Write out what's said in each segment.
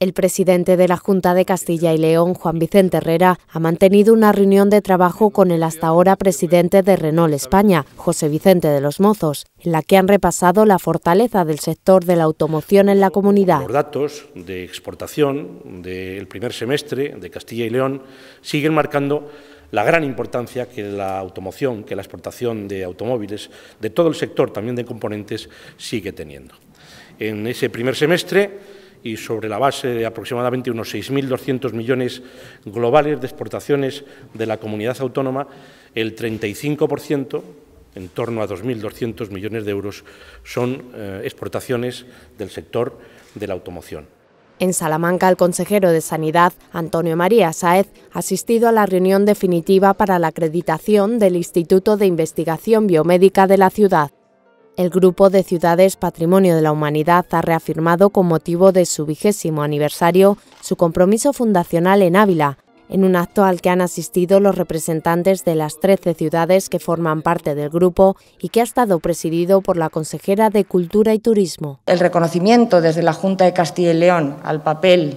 El presidente de la Junta de Castilla y León, Juan Vicente Herrera, ha mantenido una reunión de trabajo con el hasta ahora presidente de Renault España, José Vicente de los Mozos, en la que han repasado la fortaleza del sector de la automoción en la comunidad. Los datos de exportación del primer semestre de Castilla y León siguen marcando la gran importancia que la automoción, que la exportación de automóviles, de todo el sector, también de componentes, sigue teniendo. En ese primer semestre, y sobre la base de aproximadamente unos 6.200 millones globales de exportaciones de la comunidad autónoma, el 35%, en torno a 2.200 millones de euros, son eh, exportaciones del sector de la automoción. En Salamanca, el consejero de Sanidad, Antonio María Saez, ha asistido a la reunión definitiva para la acreditación del Instituto de Investigación Biomédica de la ciudad. El Grupo de Ciudades Patrimonio de la Humanidad ha reafirmado con motivo de su vigésimo aniversario su compromiso fundacional en Ávila, en un acto al que han asistido los representantes de las 13 ciudades que forman parte del grupo y que ha estado presidido por la consejera de Cultura y Turismo. El reconocimiento desde la Junta de Castilla y León al papel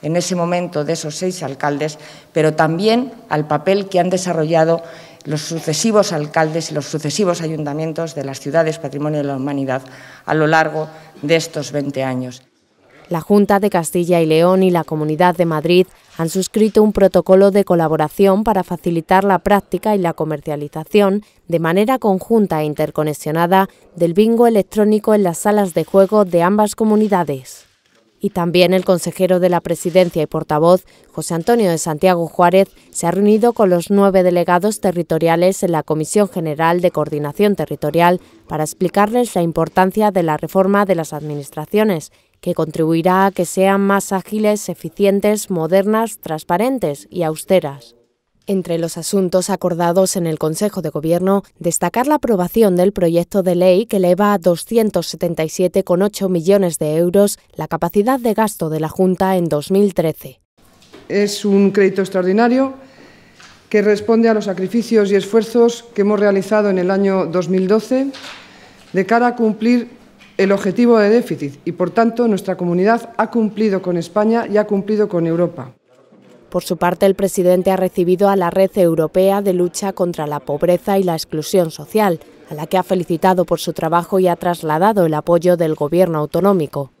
en ese momento de esos seis alcaldes, pero también al papel que han desarrollado los sucesivos alcaldes y los sucesivos ayuntamientos de las ciudades Patrimonio de la Humanidad a lo largo de estos 20 años. La Junta de Castilla y León y la Comunidad de Madrid han suscrito un protocolo de colaboración para facilitar la práctica y la comercialización de manera conjunta e interconexionada del bingo electrónico en las salas de juego de ambas comunidades y también el consejero de la presidencia y portavoz, José Antonio de Santiago Juárez, se ha reunido con los nueve delegados territoriales en la Comisión General de Coordinación Territorial para explicarles la importancia de la reforma de las administraciones, que contribuirá a que sean más ágiles, eficientes, modernas, transparentes y austeras. Entre los asuntos acordados en el Consejo de Gobierno, destacar la aprobación del proyecto de ley que eleva a 277,8 millones de euros la capacidad de gasto de la Junta en 2013. Es un crédito extraordinario que responde a los sacrificios y esfuerzos que hemos realizado en el año 2012 de cara a cumplir el objetivo de déficit y, por tanto, nuestra comunidad ha cumplido con España y ha cumplido con Europa. Por su parte, el presidente ha recibido a la Red Europea de Lucha contra la Pobreza y la Exclusión Social, a la que ha felicitado por su trabajo y ha trasladado el apoyo del Gobierno autonómico.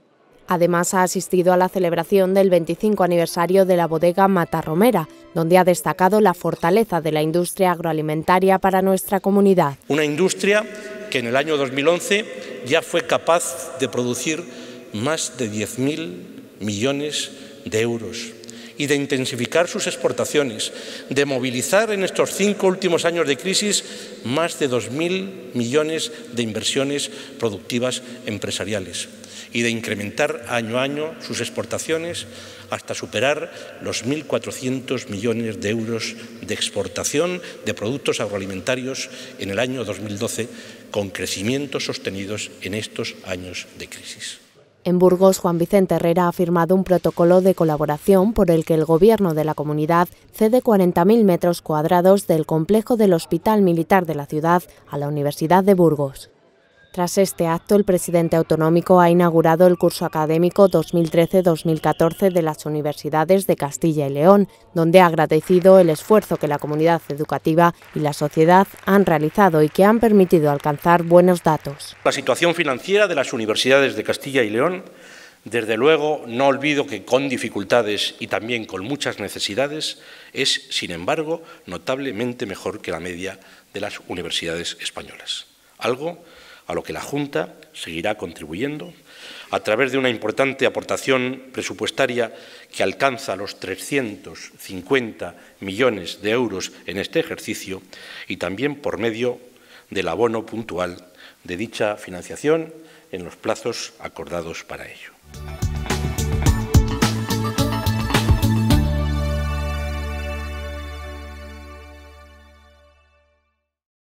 Además, ha asistido a la celebración del 25 aniversario de la bodega Romera, donde ha destacado la fortaleza de la industria agroalimentaria para nuestra comunidad. Una industria que en el año 2011 ya fue capaz de producir más de 10.000 millones de euros y de intensificar sus exportaciones, de movilizar en estos cinco últimos años de crisis más de 2.000 millones de inversiones productivas empresariales y de incrementar año a año sus exportaciones hasta superar los 1.400 millones de euros de exportación de productos agroalimentarios en el año 2012, con crecimientos sostenidos en estos años de crisis. En Burgos, Juan Vicente Herrera ha firmado un protocolo de colaboración por el que el gobierno de la comunidad cede 40.000 metros cuadrados del complejo del Hospital Militar de la ciudad a la Universidad de Burgos. Tras este acto, el presidente autonómico ha inaugurado el curso académico 2013-2014 de las universidades de Castilla y León, donde ha agradecido el esfuerzo que la comunidad educativa y la sociedad han realizado y que han permitido alcanzar buenos datos. La situación financiera de las universidades de Castilla y León, desde luego no olvido que con dificultades y también con muchas necesidades, es, sin embargo, notablemente mejor que la media de las universidades españolas. Algo a lo que la Junta seguirá contribuyendo a través de una importante aportación presupuestaria que alcanza los 350 millones de euros en este ejercicio y también por medio del abono puntual de dicha financiación en los plazos acordados para ello.